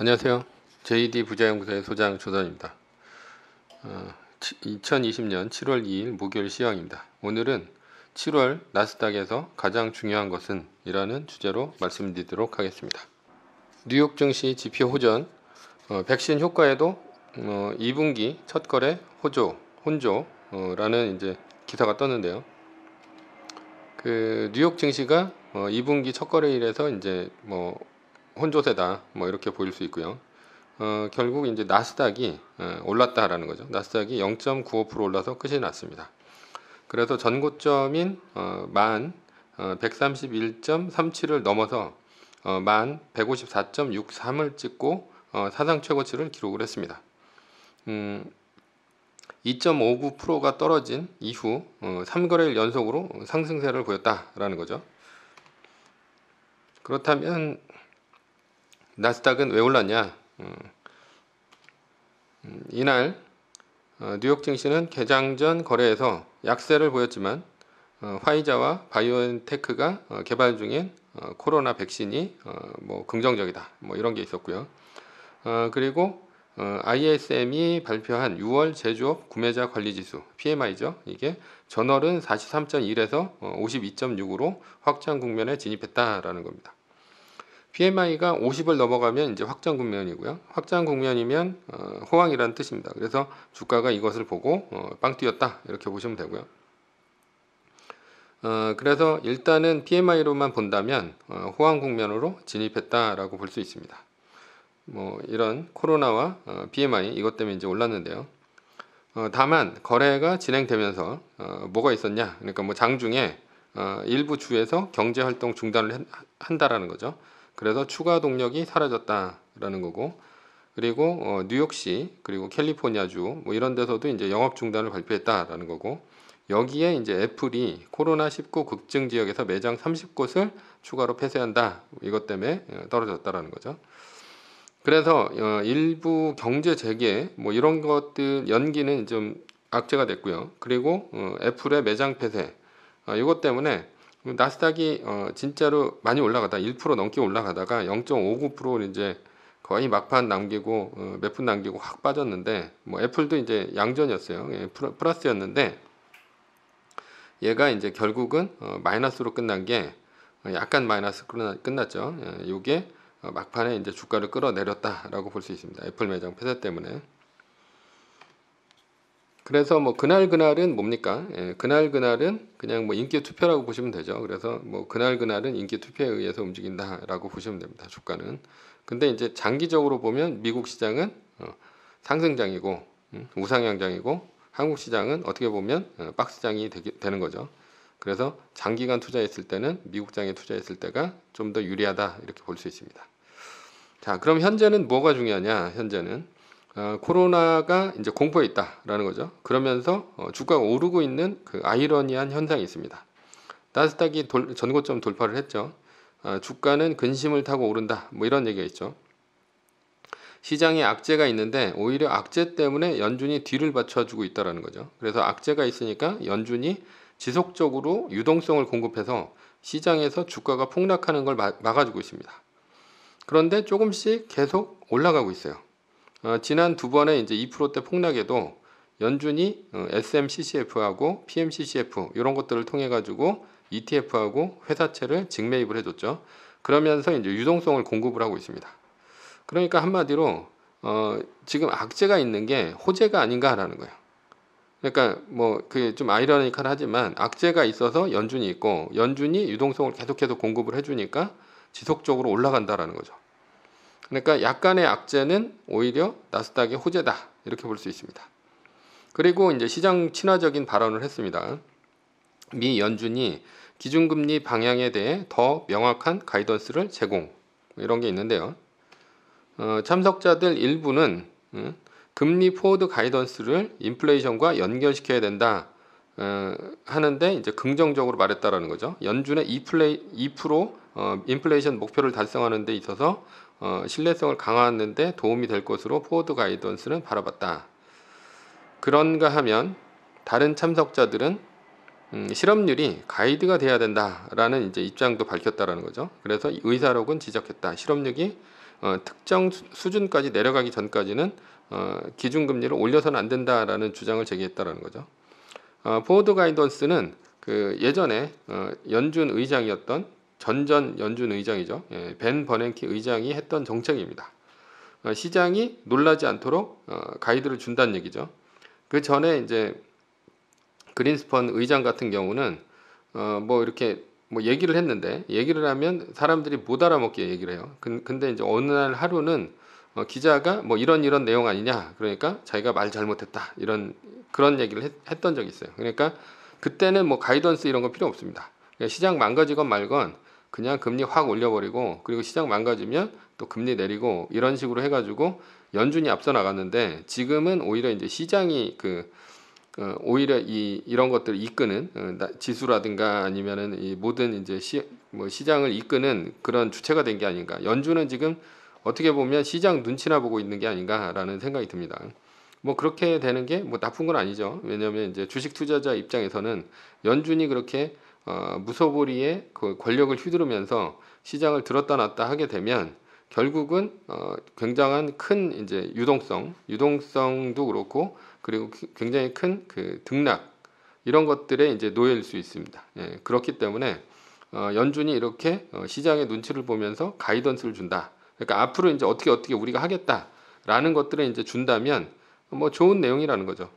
안녕하세요. JD 부자연구소의 소장 조선입니다. 2020년 7월 2일 목요일 시황입니다. 오늘은 7월 나스닥에서 가장 중요한 것은 이라는 주제로 말씀드리도록 하겠습니다. 뉴욕 증시 지표 호전, 어, 백신 효과에도 어, 2분기 첫 거래 호조, 혼조라는 어, 이제 기사가 떴는데요. 그 뉴욕 증시가 2분기 어, 첫 거래일에서 이제 뭐 혼조세다 뭐 이렇게 보일 수 있고요. 어, 결국 이제 나스닥이 어, 올랐다라는 거죠. 나스닥이 0.95% 올라서 끝이 났습니다. 그래서 전고점인 어, 만 어, 131.37을 넘어서 어, 만 154.63을 찍고 어, 사상 최고치를 기록을 했습니다. 음, 2.59%가 떨어진 이후 어, 3거래일 연속으로 상승세를 보였다라는 거죠. 그렇다면 나스닥은 왜 올랐냐? 음. 음, 이날 어, 뉴욕 증시는 개장 전 거래에서 약세를 보였지만 어, 화이자와 바이오엔테크가 어, 개발 중인 코로나 백신이 뭐 긍정적이다 뭐 이런 게 있었고요. 그리고 ISM이 발표한 6월 제조업 구매자 관리 지수 PMI죠. 이게 전월은 43.1에서 52.6으로 확장 국면에 진입했다라는 겁니다. p m i 가 50을 넘어가면 이제 확장 국면이고요. 확장 국면이면 어, 호황이라는 뜻입니다. 그래서 주가가 이것을 보고 어, 빵 뛰었다 이렇게 보시면 되고요. 어, 그래서 일단은 PMI로만 본다면 어, 호황 국면으로 진입했다라고 볼 수 있습니다. 뭐 이런 코로나와 어, BMI 이것 때문에 이제 올랐는데요. 어, 다만 거래가 진행되면서 어, 뭐가 있었냐? 그러니까 뭐 장중에 어, 일부 주에서 경제 활동 중단을 한, 한다라는 거죠. 그래서 추가 동력이 사라졌다라는 거고 그리고 어, 뉴욕시 그리고 캘리포니아주 뭐 이런 데서도 이제 영업 중단을 발표했다라는 거고 여기에 이제 애플이 코로나 19 급증 지역에서 매장 30곳을 추가로 폐쇄한다 이것 때문에 어, 떨어졌다라는 거죠. 그래서 어, 일부 경제 재개 뭐 이런 것들 연기는 좀 악재가 됐고요. 그리고 어, 애플의 매장 폐쇄 어, 이것 때문에 나스닥이 어, 진짜로 많이 올라가다 1% 넘게 올라가다가 0.59% 이제 거의 막판 남기고 어, 몇분 남기고 확 빠졌는데 뭐 애플도 이제 양전이었어요. 예, 플러스였는데 얘가 이제 결국은 어, 마이너스로 끝난 게 어, 약간 마이너스 끝났죠. 예, 요게 어 막판에 이제 주가를 끌어내렸다라고 볼 수 있습니다. 애플 매장 폐쇄 때문에. 그래서 뭐 그날 그날은 뭡니까? 예, 그날 그날은 그냥 뭐 인기 투표라고 보시면 되죠. 그래서 뭐 그날 그날은 인기 투표에 의해서 움직인다라고 보시면 됩니다. 주가는. 근데 이제 장기적으로 보면 미국 시장은 어, 상승장이고 음, 우상향장이고 한국 시장은 어떻게 보면 어, 박스장이 되기, 되는 거죠. 그래서 장기간 투자했을 때는 미국장에 투자했을 때가 좀 더 유리하다 이렇게 볼 수 있습니다. 자, 그럼 현재는 뭐가 중요하냐? 현재는 아, 코로나가 이제 공포에 있다라는 거죠. 그러면서 어, 주가가 오르고 있는 그 아이러니한 현상이 있습니다. 나스닥이 돌, 전고점 돌파를 했죠. 아, 주가는 근심을 타고 오른다. 뭐 이런 얘기가 있죠. 시장에 악재가 있는데 오히려 악재 때문에 연준이 뒤를 받쳐주고 있다라는 거죠. 그래서 악재가 있으니까 연준이 지속적으로 유동성을 공급해서 시장에서 주가가 폭락하는 걸 막아주고 있습니다. 그런데 조금씩 계속 올라가고 있어요. 어, 지난 두 번의 이제 2%대 폭락에도 연준이 SMCCF하고 어, PMCCF 이런 것들을 통해 가지고 ETF하고 회사채를 직매입을 해줬죠. 그러면서 이제 유동성을 공급을 하고 있습니다. 그러니까 한마디로 어, 지금 악재가 있는 게 호재가 아닌가라는 거예요. 그러니까 뭐 그 좀 아이러니컬하지만 악재가 있어서 연준이 있고 연준이 유동성을 계속 해서 공급을 해주니까 지속적으로 올라간다라는 거죠. 그러니까 약간의 악재는 오히려 나스닥의 호재다 이렇게 볼 수 있습니다. 그리고 이제 시장 친화적인 발언을 했습니다. 미 연준이 기준금리 방향에 대해 더 명확한 가이던스를 제공 이런 게 있는데요. 어, 참석자들 일부는 음, 금리 포워드 가이던스를 인플레이션과 연결시켜야 된다 어, 하는데 이제 긍정적으로 말했다라는 거죠. 연준의 2%, 2% 어, 인플레이션 목표를 달성하는 데 있어서 어, 신뢰성을 강화하는데 도움이 될 것으로 포워드 가이던스는 바라봤다. 그런가 하면 다른 참석자들은 음, 실업률이 가이드가 돼야 된다라는 이제 입장도 밝혔다라는 거죠. 그래서 의사록은 지적했다. 실업률이 어, 특정 수준까지 내려가기 전까지는 어, 기준금리를 올려서는 안 된다라는 주장을 제기했다라는 거죠. 어, 포워드 가이던스는 그 예전에 어, 연준 의장이었던 전전 연준 의장이죠. 예, 벤 버냉키 의장이 했던 정책입니다. 어, 시장이 놀라지 않도록 어, 가이드를 준다는 얘기죠. 그 전에 이제 그린스펀 의장 같은 경우는 어, 뭐 이렇게 뭐 얘기를 했는데 얘기를 하면 사람들이 못 알아먹게 얘기를 해요. 근데 이제 어느 날 하루는 어, 기자가 뭐 이런 이런 내용 아니냐 그러니까 자기가 말 잘못했다 이런 그런 얘기를 했, 던 적이 있어요. 그러니까 그때는 뭐 가이던스 이런 거 필요 없습니다. 그러니까 시장 망가지건 말건 그냥 금리 확 올려버리고 그리고 시장 망가지면 또 금리 내리고 이런 식으로 해가지고 연준이 앞서 나갔는데 지금은 오히려 이제 시장이 그 어, 오히려 이 이런 것들을 이끄는 어, 나, 지수라든가 아니면은 이 모든 이제 시, 뭐 시장을 이끄는 그런 주체가 된 게 아닌가. 연준은 지금 어떻게 보면 시장 눈치나 보고 있는 게 아닌가라는 생각이 듭니다. 뭐 그렇게 되는 게 뭐 나쁜 건 아니죠. 왜냐하면 이제 주식 투자자 입장에서는 연준이 그렇게 어, 무소불위의 그 권력을 휘두르면서 시장을 들었다 놨다 하게 되면 결국은 어, 굉장한 큰 이제 유동성, 유동성도 그렇고 그리고 굉장히 큰 그 등락 이런 것들에 이제 노일수 있습니다. 예, 그렇기 때문에 어, 연준이 이렇게 어, 시장의 눈치를 보면서 가이던스를 준다. 그러니까 앞으로 이제 어떻게 어떻게 우리가 하겠다라는 것들을 이제 준다면 뭐 좋은 내용이라는 거죠.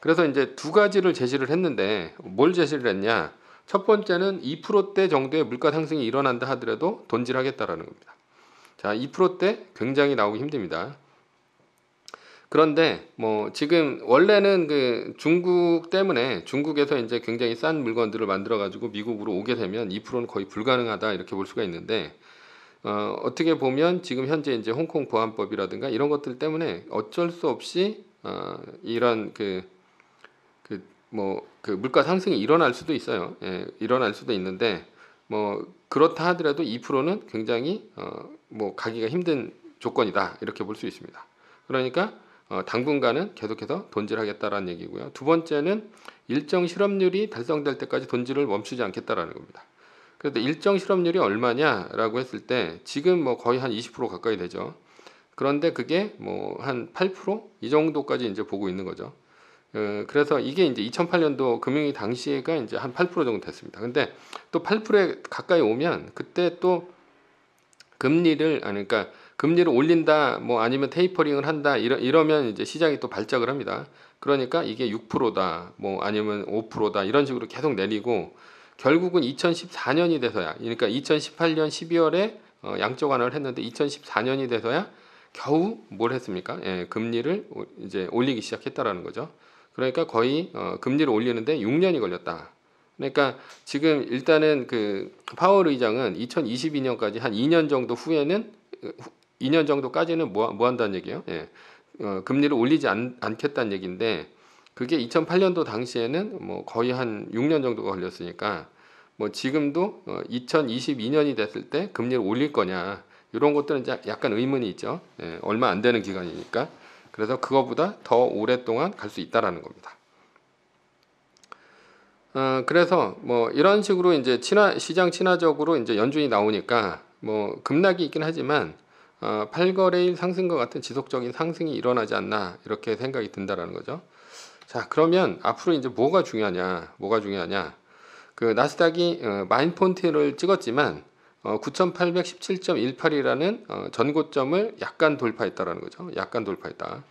그래서 이제 두 가지를 제시를 했는데 뭘 제시를 했냐? 첫 번째는 2%대 정도의 물가 상승이 일어난다 하더라도 돈질하겠다라는 겁니다. 자, 2%대 굉장히 나오기 힘듭니다. 그런데 뭐 지금 원래는 그 중국 때문에 중국에서 이제 굉장히 싼 물건들을 만들어 가지고 미국으로 오게 되면 2%는 거의 불가능하다 이렇게 볼 수가 있는데 어, 어떻게 보면 지금 현재 이제 홍콩 보안법이라든가 이런 것들 때문에 어쩔 수 없이 어, 이런 그 뭐그 물가 상승이 일어날 수도 있어요. 예, 일어날 수도 있는데 뭐 그렇다 하더라도 2%는 굉장히 어, 뭐 가기가 힘든 조건이다 이렇게 볼 수 있습니다. 그러니까 어, 당분간은 계속해서 돈질하겠다라는 얘기고요. 두 번째는 일정 실업률이 달성될 때까지 돈질을 멈추지 않겠다라는 겁니다. 그래서 일정 실업률이 얼마냐라고 했을 때 지금 뭐 거의 한 20% 가까이 되죠. 그런데 그게 뭐 한 8%이 정도까지 이제 보고 있는 거죠. 그, 그래서 이게 이제 2008년도 금융위 당시가 이제 한 8% 정도 됐습니다. 근데 또 8%에 가까이 오면 그때 또 금리를 아니 그러니까 금리를 올린다 뭐 아니면 테이퍼링을 한다 이러, 이러면 이제 시장이 또 발작을 합니다. 그러니까 이게 6%다 뭐 아니면 5%다 이런 식으로 계속 내리고 결국은 2014년이 돼서야 그러니까 2018년 12월에 어, 양적 완화를 했는데 2014년이 돼서야 겨우 뭘 했습니까? 예, 금리를 이제 올리기 시작했다라는 거죠. 그러니까 거의 어, 금리를 올리는데 6년이 걸렸다. 그러니까 지금 일단은 그 파월 의장은 2022년까지 한 2년 정도 후에는 2년 정도까지는 뭐, 뭐 한다는 얘기예요? 예. 어, 금리를 올리지 않, 않겠다는 얘기인데 그게 2008년도 당시에는 뭐 거의 한 6년 정도가 걸렸으니까 뭐 지금도 어, 2022년이 됐을 때 금리를 올릴 거냐 이런 것들은 약간 의문이 있죠. 예, 얼마 안 되는 기간이니까. 그래서 그거보다 더 오랫동안 갈 수 있다라는 겁니다. 어, 그래서 뭐 이런 식으로 이제 친화, 시장 친화적으로 이제 연준이 나오니까 뭐 급락이 있긴 하지만 어, 8거래일 상승과 같은 지속적인 상승이 일어나지 않나 이렇게 생각이 든다라는 거죠. 자 그러면 앞으로 이제 뭐가 중요하냐 뭐가 중요하냐 그 나스닥이 어, 마인폰트를 찍었지만 어, 9817.18이라는 어, 전고점을 약간 돌파했다라는 거죠. 약간 돌파했다.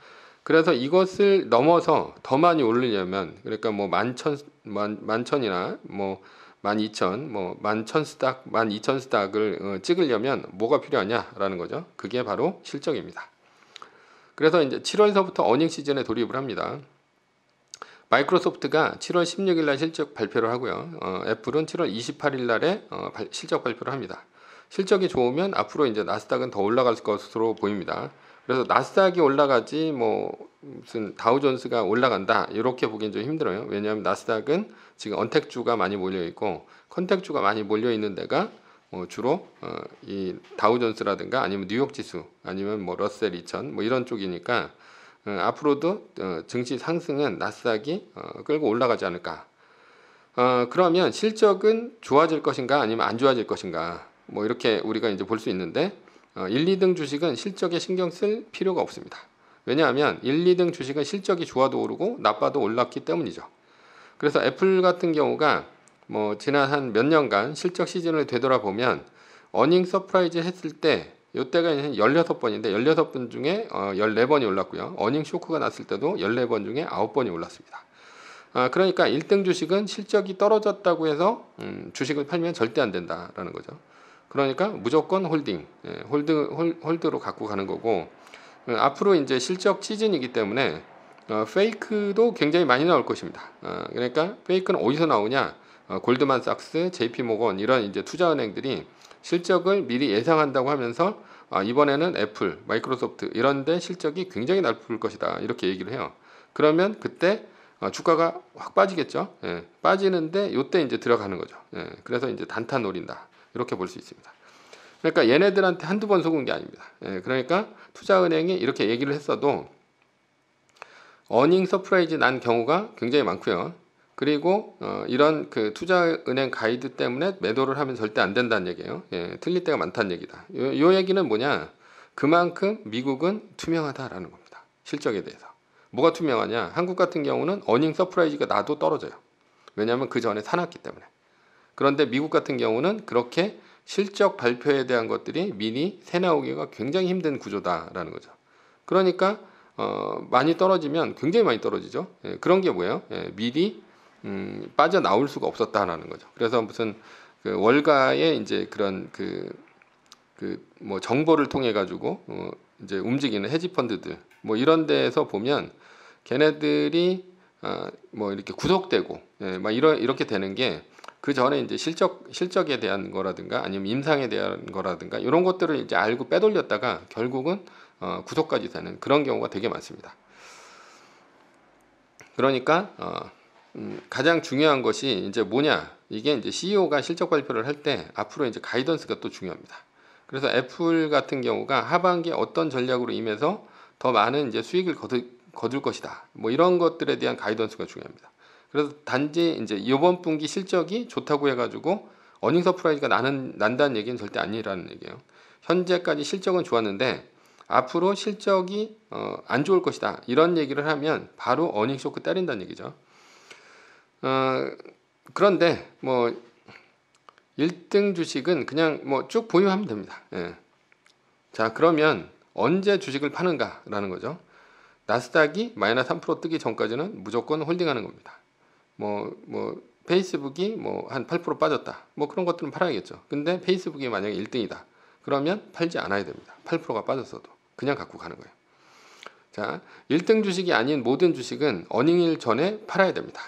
그래서 이것을 넘어서 더 많이 오르려면 그러니까 뭐 만천 만 만천이나 뭐 만이천 뭐 만천 스탁 만이천 스탁을 어, 찍으려면 뭐가 필요하냐라는 거죠. 그게 바로 실적입니다. 그래서 이제 7월서부터 어닝 시즌에 돌입을 합니다. 마이크로소프트가 7월 16일 날 실적 발표를 하고요. 어, 애플은 7월 28일 날에 어, 발, 실적 발표를 합니다. 실적이 좋으면 앞으로 이제 나스닥은 더 올라갈 것으로 보입니다. 그래서 나스닥이 올라가지 뭐 무슨 다우존스가 올라간다 이렇게 보기엔 좀 힘들어요. 왜냐하면 나스닥은 지금 언택주가 많이 몰려 있고 컨택주가 많이 몰려 있는 데가 어, 주로 어, 이 다우존스라든가 아니면 뉴욕 지수 아니면 뭐 러셀 2000뭐 이런 쪽이니까 어, 앞으로도 증시 어, 상승은 나스닥이 어, 끌고 올라가지 않을까. 그러면 실적은 좋아질 것인가 아니면 안 좋아질 것인가 뭐 이렇게 우리가 이제 볼 수 있는데 1, 2등 주식은 실적에 신경 쓸 필요가 없습니다. 왜냐하면 1, 2등 주식은 실적이 좋아도 오르고 나빠도 올랐기 때문이죠. 그래서 애플 같은 경우가 뭐 지난 한 몇 년간 실적 시즌을 되돌아보면 어닝 서프라이즈 했을 때 이때가 16번인데 16번 중에 14번이 어, 올랐고요. 어닝 쇼크가 났을 때도 14번 중에 9번이 올랐습니다. 아, 그러니까 1등 주식은 실적이 떨어졌다고 해서 음, 주식을 팔면 절대 안 된다라는 거죠. 그러니까 무조건 홀딩, 예, 홀드, 홀, 드로 갖고 가는 거고 음, 앞으로 이제 실적 시즌이기 때문에 어, 페이크도 굉장히 많이 나올 것입니다. 어, 그러니까 페이크는 어디서 나오냐? 어, 골드만삭스, JP모건 이런 이제 투자은행들이 실적을 미리 예상한다고 하면서 아, 이번에는 애플, 마이크로소프트 이런데 실적이 굉장히 나쁠 것이다 이렇게 얘기를 해요. 그러면 그때 어, 주가가 확 빠지겠죠. 예, 빠지는데 요때 이제 들어가는 거죠. 예, 그래서 이제 단타 노린다 이렇게 볼 수 있습니다. 그러니까 얘네들한테 한두 번 속은 게 아닙니다. 예, 그러니까 투자은행이 이렇게 얘기를 했어도 어닝 서프라이즈 난 경우가 굉장히 많고요. 그리고 어, 이런 그 투자은행 가이드 때문에 매도를 하면 절대 안 된다는 얘기예요. 예, 틀릴 때가 많다는 얘기다. 이 얘기는 뭐냐? 그만큼 미국은 투명하다라는 겁니다. 실적에 대해서. 뭐가 투명하냐? 한국 같은 경우는 어닝 서프라이즈가 나도 떨어져요. 왜냐하면 그 전에 사놨기 때문에. 그런데 미국 같은 경우는 그렇게 실적 발표에 대한 것들이 미리 새 나오기가 굉장히 힘든 구조다라는 거죠. 그러니까 어, 많이 떨어지면 굉장히 많이 떨어지죠. 예, 그런 게 뭐예요? 예, 미리 음, 빠져 나올 수가 없었다라는 거죠. 그래서 무슨 그 월가의 이제 그런 그그뭐 정보를 통해 가지고 어, 이제 움직이는 헤지 펀드들 뭐 이런 데에서 보면 걔네들이 어, 뭐 이렇게 구속되고 예, 막 이런 이렇게 되는 게 그 전에 이제 실적 실적에 대한 거라든가 아니면 임상에 대한 거라든가 이런 것들을 이제 알고 빼돌렸다가 결국은 어, 구속까지 되는 그런 경우가 되게 많습니다. 그러니까 어, 음, 가장 중요한 것이 이제 뭐냐 이게 이제 CEO가 실적 발표를 할 때 앞으로 이제 가이던스가 또 중요합니다. 그래서 애플 같은 경우가 하반기에 어떤 전략으로 임해서 더 많은 이제 수익을 거두, 거둘 것이다. 뭐 이런 것들에 대한 가이던스가 중요합니다. 그래서 단지 이제 이번 분기 실적이 좋다고 해가지고 어닝 서프라이즈가 나는 난다는 얘기는 절대 아니라는 얘기예요. 현재까지 실적은 좋았는데 앞으로 실적이 어, 안 좋을 것이다 이런 얘기를 하면 바로 어닝 쇼크 때린다는 얘기죠. 어, 그런데 뭐 1등 주식은 그냥 뭐 쭉 보유하면 됩니다. 예. 자 그러면 언제 주식을 파는가라는 거죠. 나스닥이 마이너스 3% 뜨기 전까지는 무조건 홀딩하는 겁니다. 뭐뭐 뭐 페이스북이 뭐 한 8% 빠졌다. 뭐 그런 것들은 팔아야겠죠. 근데 페이스북이 만약에 1등이다. 그러면 팔지 않아야 됩니다. 8%가 빠졌어도 그냥 갖고 가는 거예요. 자, 1등 주식이 아닌 모든 주식은 어닝일 전에 팔아야 됩니다.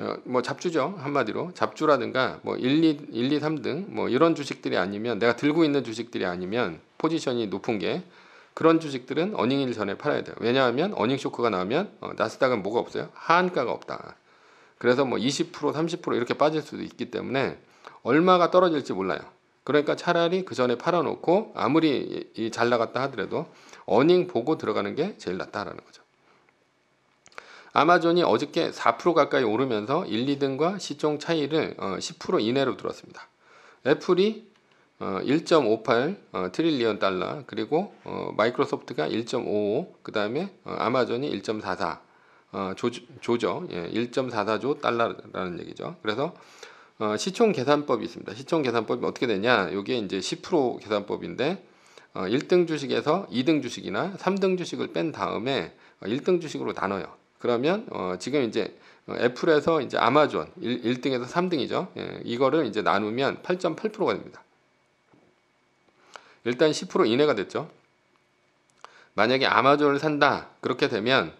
어, 뭐 잡주죠 한마디로 잡주라든가 뭐 1, 2, 1, 2, 3등 뭐 이런 주식들이 아니면 내가 들고 있는 주식들이 아니면 포지션이 높은 게 그런 주식들은 어닝일 전에 팔아야 돼요. 왜냐하면 어닝 쇼크가 나면 오 어, 나스닥은 뭐가 없어요? 하한가가 없다. 그래서 뭐20% 30% 이렇게 빠질 수도 있기 때문에 얼마가 떨어질지 몰라요. 그러니까 차라리 그 전에 팔아놓고 아무리 잘 나갔다 하더라도 어닝 보고 들어가는 게 제일 낫다라는 거죠. 아마존이 어저께 4% 가까이 오르면서 1, 2등과 시총 차이를 10% 어, 이내로 들었습니다. 애플이 1.58 어, 어, 트릴리언 달러 그리고 마이크로소프트가 1.55 그다음에 아마존이 1.44 조, 죠 1.44조 달러라는 얘기죠. 그래서 시총 계산법이 있습니다. 시총 계산법이 어떻게 되냐? 이게 이제 10% 계산법인데 1등 주식에서 2등 주식이나 3등 주식을 뺀 다음에 1등 주식으로 나눠요. 그러면 어, 지금 이제 어, 애플에서 이제 아마존 1, 등에서 3등이죠. 예, 이거를 이제 나누면 8.8%가 됩니다. 일단 10% 이내가 됐죠. 만약에 아마존을 산다 그렇게 되면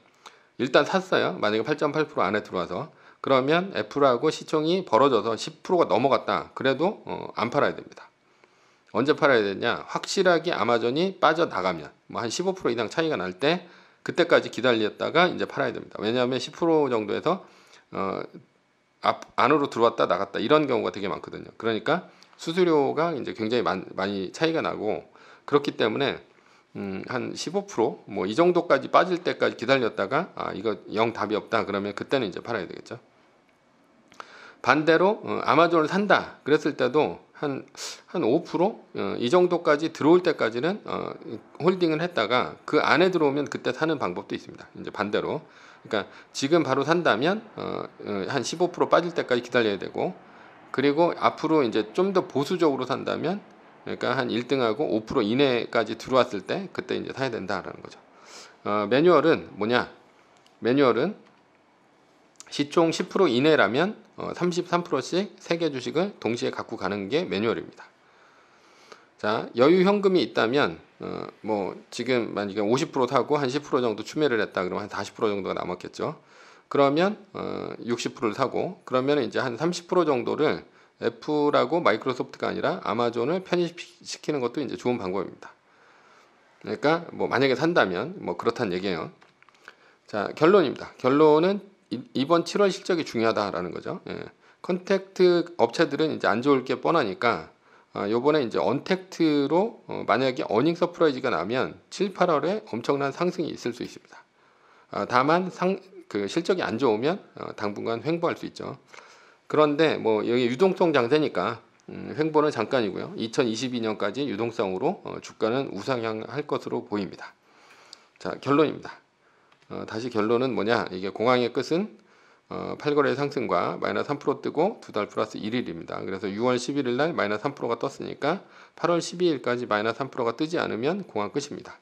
일단 샀어요. 만약에 8.8% 안에 들어와서 그러면 애플하고 시총이 벌어져서 10%가 넘어갔다. 그래도 어, 안 팔아야 됩니다. 언제 팔아야 되냐? 확실하게 아마존이 빠져나가면 뭐 한 15% 이상 차이가 날때 그때까지 기다렸다가 이제 팔아야 됩니다. 왜냐하면 10% 정도에서 어, 앞, 안으로 들어왔다 나갔다 이런 경우가 되게 많거든요. 그러니까 수수료가 이제 굉장히 많, 많이 차이가 나고 그렇기 때문에 음, 한15%뭐 이 정도까지 빠질 때까지 기다렸다가 아 이거 영 답이 없다 그러면 그때는 이제 팔아야 되겠죠. 반대로 어, 아마존을 산다 그랬을 때도 한, 한 5%? 어, 이 정도까지 들어올 때까지는 어, 홀딩을 했다가 그 안에 들어오면 그때 사는 방법도 있습니다. 이제 반대로. 그러니까 지금 바로 산다면 어, 어 한15% 빠질 때까지 기다려야 되고 그리고 앞으로 이제 좀 더 보수적으로 산다면 그러니까 한 1등하고 5% 이내까지 들어왔을 때 그때 이제 사야 된다라는 거죠. 어, 매뉴얼은 뭐냐? 매뉴얼은 시총 10% 이내라면 33%씩 어, 3개 주식을 동시에 갖고 가는 게 매뉴얼입니다. 자, 여유 현금이 있다면 어, 뭐 지금 만약에 50% 사고 한 10% 정도 추매를 했다 그러면 한 40% 정도가 남았겠죠. 그러면 어, 60%를 사고 그러면 이제 한 30% 정도를 애플하고 마이크로소프트가 아니라 아마존을 편입시키는 것도 이제 좋은 방법입니다. 그러니까 뭐 만약에 산다면 뭐그렇다는 얘기예요. 자 결론입니다. 결론은 이번 7월 실적이 중요하다라는 거죠. 예. 컨택트 업체들은 이제 안 좋을 게 뻔하니까 어, 요번에 이제 언택트로 어, 만약에 어닝 서프라이즈가 나면 7, 8월에 엄청난 상승이 있을 수 있습니다. 아, 다만 상, 그 실적이 안 좋으면 어, 당분간 횡보할 수 있죠. 그런데 뭐 여기 유동성 장세니까 음, 횡보는 잠깐이고요. 2022년까지 유동성으로 어, 주가는 우상향할 것으로 보입니다. 자 결론입니다. 어, 다시 결론은 뭐냐? 이게 공항의 끝은 어, 8거래 상승과 마이너스 3% 뜨고 두 달 플러스 1일입니다. 그래서 6월 11일 날 마이너스 3%가 떴으니까 8월 12일까지 마이너스 3%가 뜨지 않으면 공항 끝입니다.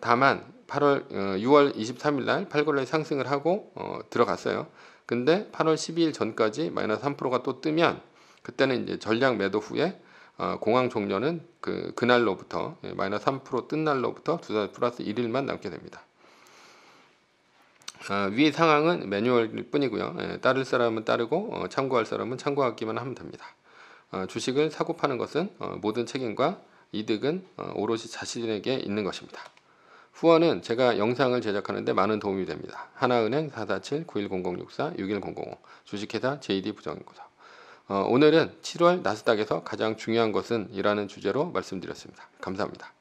다만 8월 어, 6월 23일 날8거래 상승을 하고 어, 들어갔어요. 근데 8월 12일 전까지 마이너스 3%가 또 뜨면 그때는 이제 전량 매도 후에 어, 공항 종료는 그 그날로부터 예, 마이너스 3%뜬 날로부터 두 달 플러스 1일만 남게 됩니다. 아, 위 상황은 매뉴얼일 뿐이고요. 예, 따를 사람은 따르고 어, 참고할 사람은 참고하기만 하면 됩니다. 어, 주식을 사고 파는 것은 어, 모든 책임과 이득은 오롯이 자신에게 있는 것입니다. 후원은 제가 영상을 제작하는데 많은 도움이 됩니다. 하나은행 4 4 7 9 1 0 0 6 4 6 1 0 5 주식회사 JD 부정인고사 오늘은 7월 나스닥에서 가장 중요한 것은 이라는 주제로 말씀드렸습니다. 감사합니다.